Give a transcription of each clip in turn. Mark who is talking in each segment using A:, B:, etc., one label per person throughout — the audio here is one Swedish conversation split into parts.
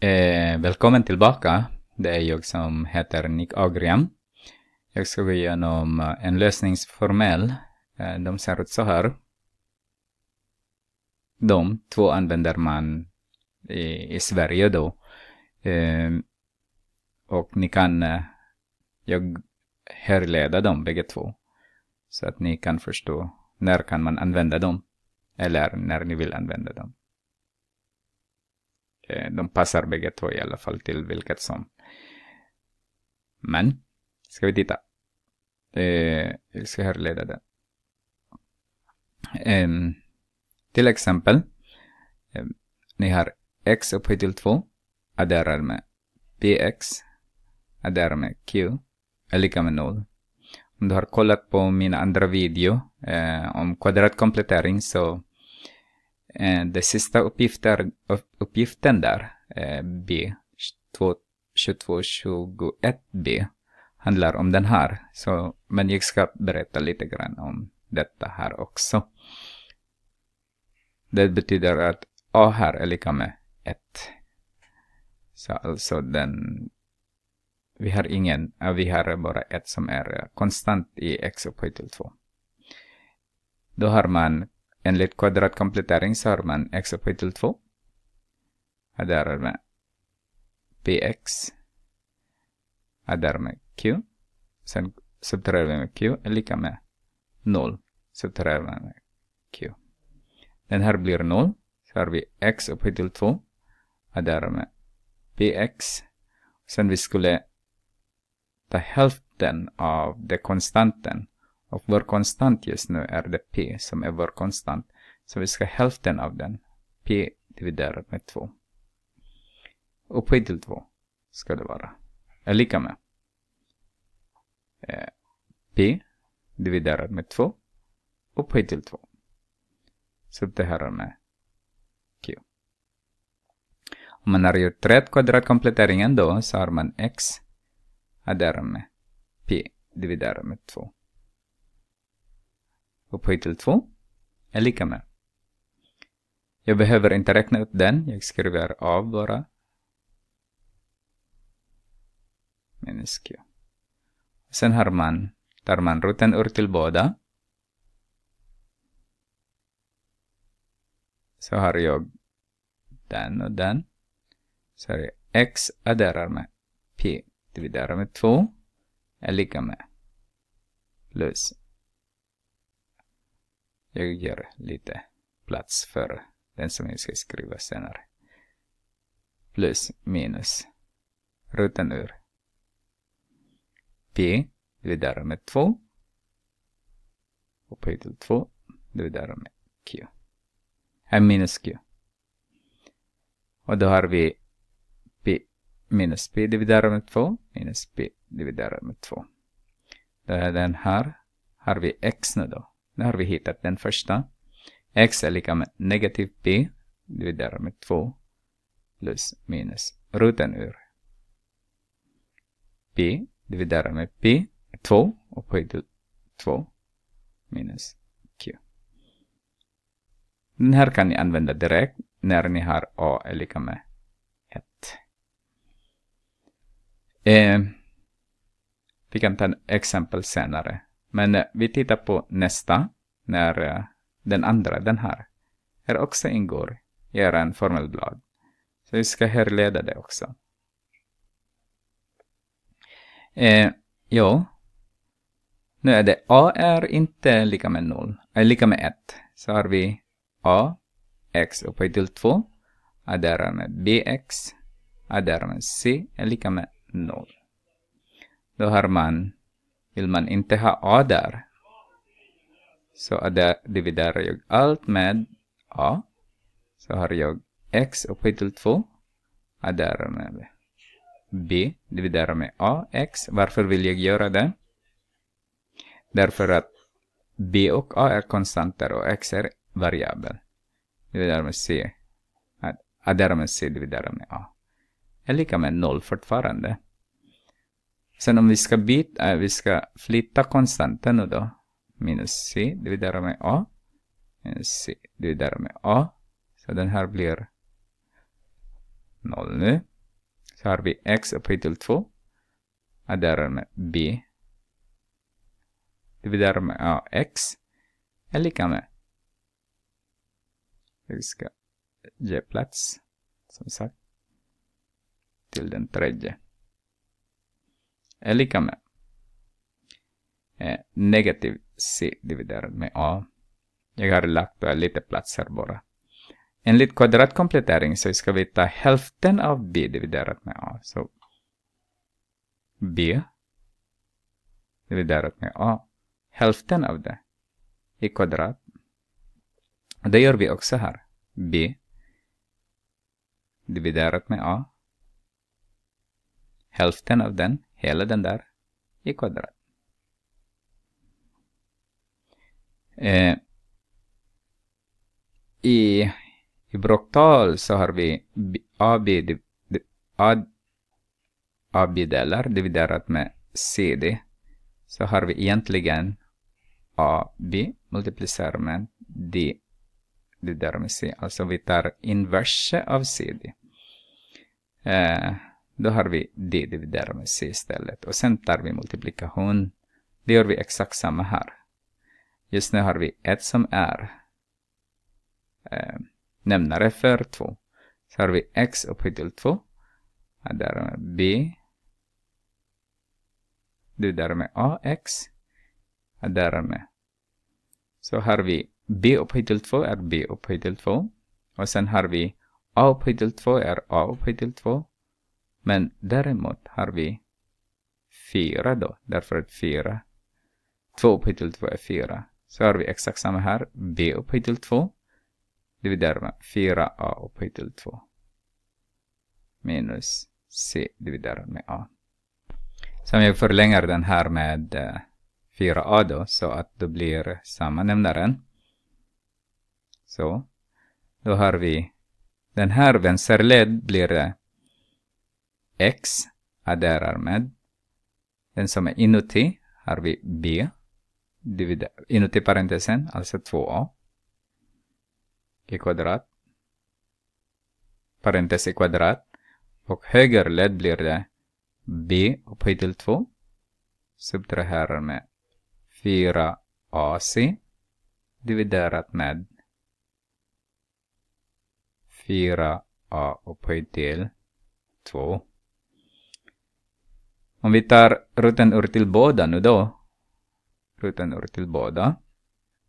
A: Eh, välkommen tillbaka. Det är jag som heter Nick Agriam. Jag ska gå igenom eh, en lösningsformel. Eh, de ser ut så här. De två använder man i, i Sverige då. Eh, och ni kan, eh, jag härleder dem bägge två. Så att ni kan förstå när kan man använda dem. Eller när ni vill använda dem. Eh, de passar bägge två i alla fall till vilket som. Men, ska vi titta. Eh, jag ska härleda det. Eh, till exempel, eh, ni har x upphöjt till 2 adderar med px adderar med q är lika med 0. Om du har kollat på min andra video eh, om kvadratkomplettering så Eh, den sista uppgifter, uppgiften där, eh, B, 2221B, handlar om den här. Så, men jag ska berätta lite grann om detta här också. Det betyder att A här är lika med 1. Så alltså den... Vi har ingen, vi har bara ett som är konstant i x upphöjt till 2. Då har man Enligt kvadratkkomplettering så har man x upphöjt till 2. Och där px. Och där q. Sen subtraherar vi med q är lika med 0. Subtraherar man med q. Den här blir 0. Så har vi x upphöjt till 2. Och där px. Sen vi skulle ta hälften av den konstanten och vår konstant just nu är det p som är vår konstant. Så vi ska hälften av den, p dividerat med 2. Upphöjt till 2 ska det vara. Är lika med eh, p dividerat med 2 upphöjt till 2. Subtraherar med q. Om man har gjort rätt kvadratkompletteringen då så har man x adderar med p dividerat med 2 upphöjt 2 är lika med. Jag behöver inte räkna ut den, jag skriver av bara. Minus Q. Sen har man, tar man roten ur till båda. Så har jag den och den. Så har jag x adderar med p dividerar med 2 är lika med plus jag ger lite plats för den som jag ska skriva senare. Plus minus. Rutan ur. P dividerat med 2. Upphöjt till 2. dividerat med Q. Äh, minus Q. Och då har vi P minus P dividerat med 2 minus P dividerat med 2. Då är den här. Har vi X nu då? Nu har vi hittat den första. x är lika med negativ p dividerat med 2 plus minus ruten ur p dividerat med p 2 upphöjt till 2 minus q. Den här kan ni använda direkt när ni har a är lika med 1. Eh, vi kan ta en exempel senare. Men eh, vi tittar på nästa, när eh, den andra, den här, här också ingår i er formelblad. Så vi ska härleda det också. Eh, jo, nu är det A är inte lika med 0, är lika med 1. Så har vi A, X upphöjt till 2, adderar med BX, adderar med C är lika med 0. Då har man vill man inte ha A där så dividerar jag allt med A. Så har jag X upphöjt till 2 adderar med B dividerar med A, X. Varför vill jag göra det? Därför att B och A är konstanter och X är variabel. Dividerar med C. Adderar med C dividerar med A. Är lika med noll fortfarande. Sen om vi ska byta, äh, vi ska flytta konstanten nu då. Minus C dividerat med A. Minus C dividerat med A. Så den här blir noll nu. Så har vi x upphöjt till 2. Adderar med B. dividerat med AX. Är lika med. Vi ska ge plats, som sagt, till den tredje är lika med eh, negativ c dividerat med a. Jag har lagt på lite platser bara. Enligt kvadratkomplettering så ska vi ta hälften av b dividerat med a. Så b dividerat med a, hälften av det i kvadrat. Och det gör vi också här. b dividerat med a, hälften av den hela den där i kvadrat. Eh, I i brocktal så har vi AB, AB-delar dividerat med CD. Så har vi egentligen AB multiplicerat med D. Det där med C. Alltså vi tar inverse av CD. Eh, då har vi det dividerat med c istället. Och sen tar vi multiplikation. Det gör vi exakt samma här. Just nu har vi ett som är eh, nämnare för 2. Så har vi x upphöjt till 2. och därmed b. Det där med ax. och därmed... Så har vi b upphöjt till 2 är b upphöjt till 2. Och sen har vi a upphöjt till 2 är a upphöjt till 2. Men däremot har vi fyra då, därför att fyra, två upphöjt till två är fyra. Så har vi exakt samma här, b upphöjt till två, dividerar med 4a upphöjt till två minus c dividerat med a. Så om jag förlänger den här med 4a eh, då, så att det blir samma nämnaren. Så, då har vi den här vänsterled blir eh, X adderar med. Den som är inuti har vi B. Inuti parentesen, alltså 2A. I kvadrat. Parentes i kvadrat. Och höger led blir det B upphöjt till 2. Subtraherar med 4AC dividerat med 4A upphöjt till 2. Om vi tar ruten ur till båda nu då. Ruten ur till båda.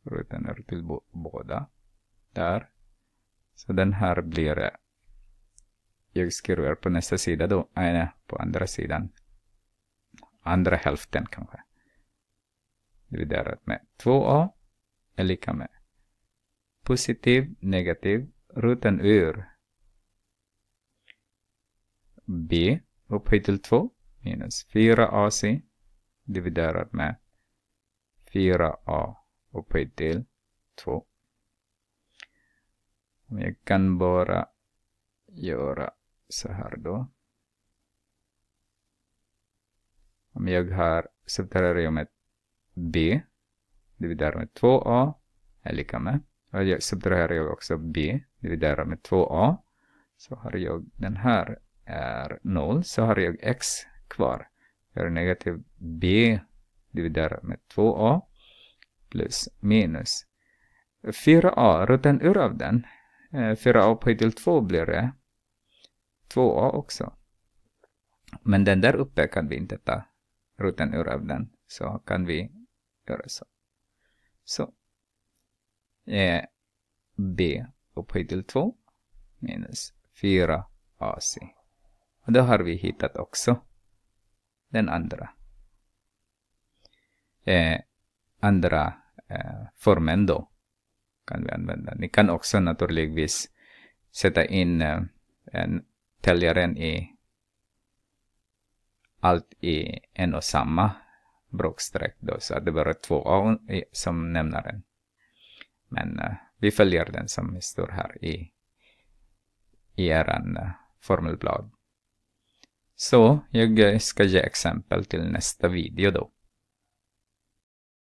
A: Ruten ur till båda. Där. Så den här blir... Eh, Jag skriver på nästa sida då. Nej, nej, på andra sidan. Andra hälften kanske. Dividerat med 2a är lika med positiv, negativ, Ruten ur b upphöjt till 2 minus 4AC dividerat med 4A upphöjt till 2. Jag kan bara göra så här då. Om jag har subterrariumet B dividerat med 2A är lika med. Och jag subtraherar jag också B dividerat med 2A. Så har jag den här är 0. Så har jag X kvar. Vi har negativ b dividerat med 2a plus minus 4a, roten ur av den. 4a upphöjt till 2 blir det. 2a också. Men den där uppe kan vi inte ta roten ur av den. Så kan vi göra så. Så. Eh, b upphöjt till 2 minus 4ac. Och då har vi hittat också den andra. Eh, andra eh, formen då kan vi använda. Ni kan också naturligtvis sätta in eh, en täljaren i allt i en och samma bråksträck då, så att det bara två A som den. Men uh, vi följer den som står här i, i eran uh, formelblad. Så jag ska ge exempel till nästa video då.